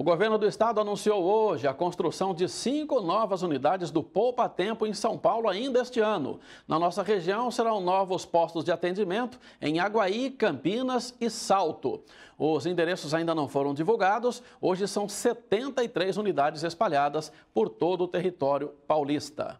O governo do estado anunciou hoje a construção de cinco novas unidades do Poupa Tempo em São Paulo ainda este ano. Na nossa região serão novos postos de atendimento em Aguaí, Campinas e Salto. Os endereços ainda não foram divulgados, hoje são 73 unidades espalhadas por todo o território paulista.